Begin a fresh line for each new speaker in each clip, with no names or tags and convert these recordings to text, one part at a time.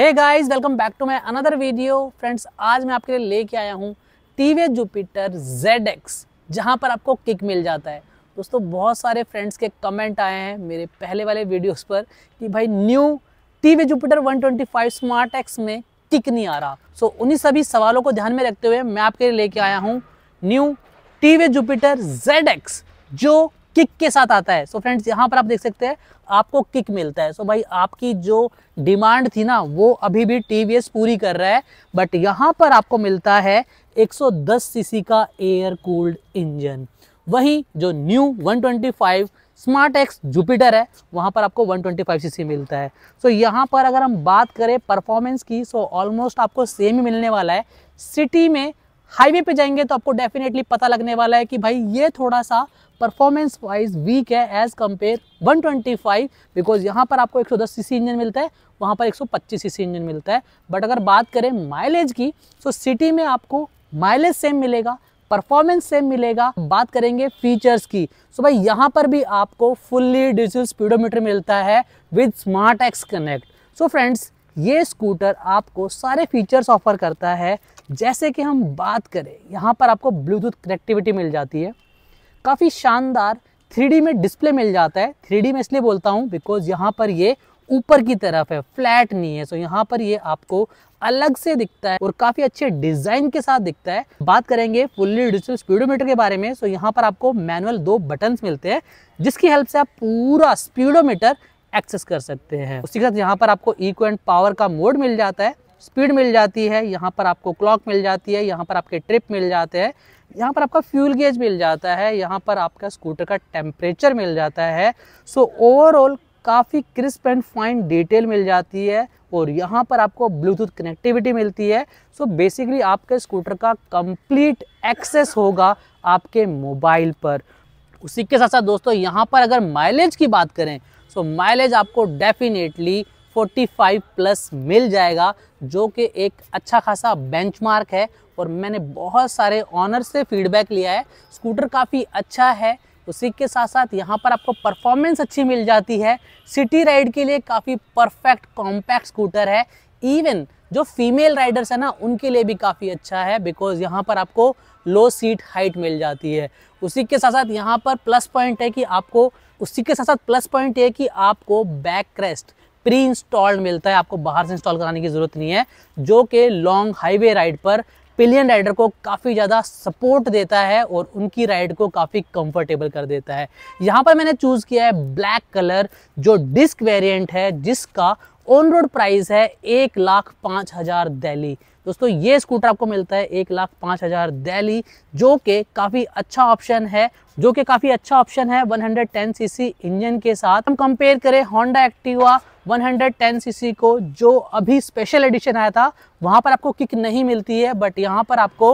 hey guys welcome back to my another video friends आज मैं आपके लिए लेके आया हूँ टीवी जुपिटर जेड एक्स जहाँ पर आपको किक मिल जाता है दोस्तों बहुत सारे फ्रेंड्स के कमेंट आए हैं मेरे पहले वाले वीडियोस पर कि भाई new TV Jupiter 125 smart X में किक नहीं आ रहा सो so, उन्हीं सभी सवालों को ध्यान में रखते हुए मैं आपके लिए लेके आया हूँ new TV Jupiter Z X जो किक के साथ आता है सो so फ्रेंड्स यहाँ पर आप देख सकते हैं आपको किक मिलता है सो so भाई आपकी जो डिमांड थी ना वो अभी भी टी पूरी कर रहा है बट यहाँ पर आपको मिलता है 110 सीसी का एयर कूल्ड इंजन वहीं जो न्यू 125 स्मार्ट एक्स जुपिटर है वहाँ पर आपको 125 सीसी मिलता है सो so, यहाँ पर अगर हम बात करें परफॉर्मेंस की सो so ऑलमोस्ट आपको सेम ही मिलने वाला है सिटी में हाईवे पे जाएंगे तो आपको डेफिनेटली पता लगने वाला है कि भाई ये थोड़ा सा परफॉर्मेंस वाइज वीक है एज कम्पेयर 125 बिकॉज यहाँ पर आपको 110 सौ इंजन मिलता है वहाँ पर 125 सौ इंजन मिलता है बट अगर बात करें माइलेज की तो सिटी में आपको माइलेज सेम मिलेगा परफॉर्मेंस सेम मिलेगा बात करेंगे फीचर्स की सो तो भाई यहाँ पर भी आपको फुल्ली डिजिटल स्पीडोमीटर मिलता है with smart X connect so friends ये स्कूटर आपको सारे फीचर्स ऑफर करता है जैसे कि हम बात करें यहाँ पर आपको ब्लूटूथ कनेक्टिविटी मिल जाती है काफ़ी शानदार 3D में डिस्प्ले मिल जाता है 3D में इसलिए बोलता हूँ बिकॉज यहाँ पर ये ऊपर की तरफ है फ्लैट नहीं है सो यहाँ पर ये आपको अलग से दिखता है और काफ़ी अच्छे डिज़ाइन के साथ दिखता है बात करेंगे फुल्ली डिजिटल स्पीडोमीटर के बारे में सो यहाँ पर आपको मैनुअल दो बटन्स मिलते हैं जिसकी हेल्प से आप पूरा स्पीडोमीटर एक्सेस कर सकते हैं उसी के साथ यहाँ पर आपको इको एंड पावर का मोड मिल जाता है स्पीड मिल जाती है यहाँ पर आपको क्लॉक मिल जाती है यहाँ पर आपके ट्रिप मिल जाते हैं यहाँ पर आपका फ्यूल गेज मिल जाता है यहाँ पर आपका स्कूटर का टेम्परेचर मिल जाता है सो ओवरऑल काफ़ी क्रिस्प एंड फाइन डिटेल मिल जाती है और यहाँ पर आपको ब्लूटूथ कनेक्टिविटी मिलती है सो so बेसिकली आपके स्कूटर का कंप्लीट एक्सेस होगा आपके मोबाइल पर उसी के साथ साथ दोस्तों यहाँ पर अगर माइलेज की बात करें सो तो माइलेज आपको डेफिनेटली 45 प्लस मिल जाएगा जो कि एक अच्छा खासा बेंचमार्क है और मैंने बहुत सारे ऑनर से फीडबैक लिया है स्कूटर काफ़ी अच्छा है उसी के साथ साथ यहाँ पर आपको परफॉर्मेंस अच्छी मिल जाती है सिटी राइड के लिए काफ़ी परफेक्ट कॉम्पैक्ट स्कूटर है इवन जो फीमेल राइडर्स है ना उनके लिए भी काफ़ी अच्छा है बिकॉज यहाँ पर आपको लो सीट हाइट मिल जाती है उसी के साथ साथ यहाँ पर प्लस पॉइंट है कि आपको उसी के साथ साथ प्लस पॉइंट ये कि आपको बैक क्रेस्ट प्री इंस्टॉल्ड मिलता है आपको बाहर से इंस्टॉल कराने की ज़रूरत नहीं है जो कि लॉन्ग हाईवे राइड पर पिलियन राइडर को काफ़ी ज़्यादा सपोर्ट देता है और उनकी राइड को काफ़ी कंफर्टेबल कर देता है यहाँ पर मैंने चूज़ किया है ब्लैक कलर जो डिस्क वेरिएंट है जिसका ऑन रोड प्राइस है एक लाख पाँच हज़ार दैली दोस्तों ये स्कूटर आपको मिलता है एक लाख पाँच हज़ार दैली जो कि काफ़ी अच्छा ऑप्शन है जो कि काफ़ी अच्छा ऑप्शन है 110 सीसी इंजन के साथ हम कंपेयर करें होंडा एक्टिवा 110 सीसी को जो अभी स्पेशल एडिशन आया था वहां पर आपको किक नहीं मिलती है बट यहाँ पर आपको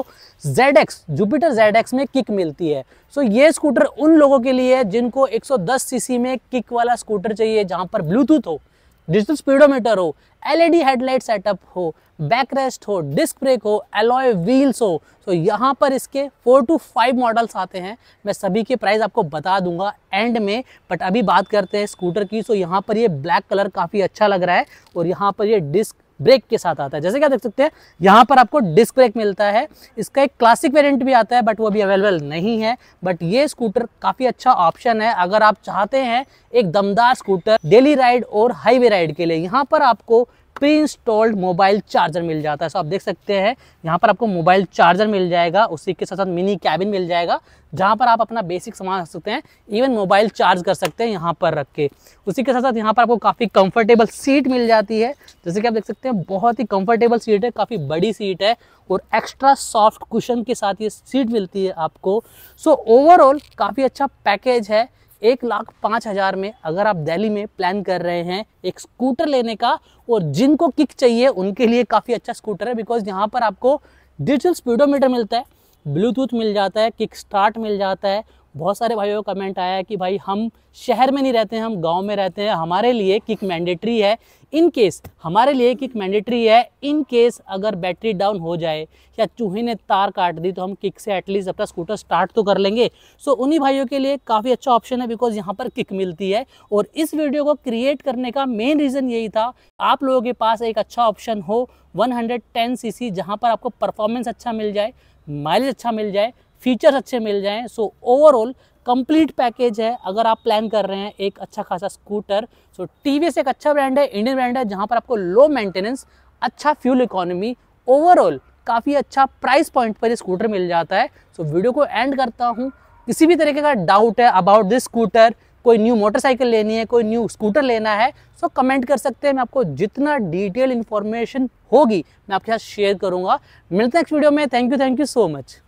एक्स जुपिटर एक्स में किक मिलती है सो so, ये स्कूटर उन लोगों के लिए है जिनको 110 सीसी में किक वाला स्कूटर चाहिए जहां पर ब्लूटूथ हो डिजिटल स्पीडोमीटर हो एलईडी हेडलाइट सेटअप हो बैक रेस्ट हो डिस्क ब्रेक हो एलॉय व्हील्स हो तो यहाँ पर इसके फोर टू फाइव मॉडल्स आते हैं मैं सभी के प्राइस आपको बता दूंगा एंड में बट अभी बात करते हैं स्कूटर की सो तो यहाँ पर ये ब्लैक कलर काफ़ी अच्छा लग रहा है और यहाँ पर ये डिस्क ब्रेक के साथ आता है जैसे क्या देख सकते हैं यहाँ पर आपको डिस्क ब्रेक मिलता है इसका एक क्लासिक वेरिएंट भी आता है बट वो अभी अवेलेबल नहीं है बट ये स्कूटर काफ़ी अच्छा ऑप्शन है अगर आप चाहते हैं एक दमदार स्कूटर डेली राइड और हाईवे राइड के लिए यहाँ पर आपको प्री इंस्टॉल्ड मोबाइल चार्जर मिल जाता है सो आप देख सकते हैं यहाँ पर आपको मोबाइल चार्जर मिल जाएगा उसी के साथ साथ मिनी कैबिन मिल जाएगा जहाँ पर आप अपना बेसिक सामान रख सकते हैं इवन मोबाइल चार्ज कर सकते हैं यहाँ पर रख के उसी के साथ साथ यहाँ पर आपको काफ़ी कंफर्टेबल सीट मिल जाती है जैसे कि आप देख सकते हैं बहुत ही कंफर्टेबल सीट है काफ़ी बड़ी सीट है और एक्स्ट्रा सॉफ्ट कुशन के साथ ये सीट मिलती है आपको सो ओवरऑल काफ़ी अच्छा पैकेज है एक लाख पाँच हज़ार में अगर आप दिल्ली में प्लान कर रहे हैं एक स्कूटर लेने का और जिनको किक चाहिए उनके लिए काफ़ी अच्छा स्कूटर है बिकॉज यहाँ पर आपको डिजिटल स्पीडोमीटर मिलता है ब्लूटूथ मिल जाता है किक स्टार्ट मिल जाता है बहुत सारे भाइयों का कमेंट आया है कि भाई हम शहर में नहीं रहते हैं हम गांव में रहते हैं हमारे लिए किक मैंडेटरी है इन केस हमारे लिए किक मैंडेटरी है इन केस अगर बैटरी डाउन हो जाए या चूहे ने तार काट दी तो हम किक से एटलीस्ट अपना स्कूटर स्टार्ट तो कर लेंगे सो so, उन्हीं भाइयों के लिए काफ़ी अच्छा ऑप्शन है बिकॉज यहाँ पर किक मिलती है और इस वीडियो को क्रिएट करने का मेन रीज़न यही था आप लोगों के पास एक अच्छा ऑप्शन हो वन हंड्रेड जहाँ पर आपको परफॉर्मेंस अच्छा मिल जाए माइलेज अच्छा मिल जाए फीचर्स अच्छे मिल जाएँ सो ओवरऑल कंप्लीट पैकेज है अगर आप प्लान कर रहे हैं एक अच्छा खासा स्कूटर सो टी एक अच्छा ब्रांड है इंडियन ब्रांड है जहाँ पर आपको लो मेंटेनेंस अच्छा फ्यूल इकोनॉमी ओवरऑल काफ़ी अच्छा प्राइस पॉइंट पर ये स्कूटर मिल जाता है सो so, वीडियो को एंड करता हूँ किसी भी तरीके का डाउट है अबाउट दिस स्कूटर कोई न्यू मोटरसाइकिल लेनी है कोई न्यू स्कूटर लेना है सो so, कमेंट कर सकते हैं मैं आपको जितना डिटेल इन्फॉर्मेशन होगी मैं आपके साथ शेयर करूँगा मिलते हैं नेक्स्ट वीडियो में thank you thank you so much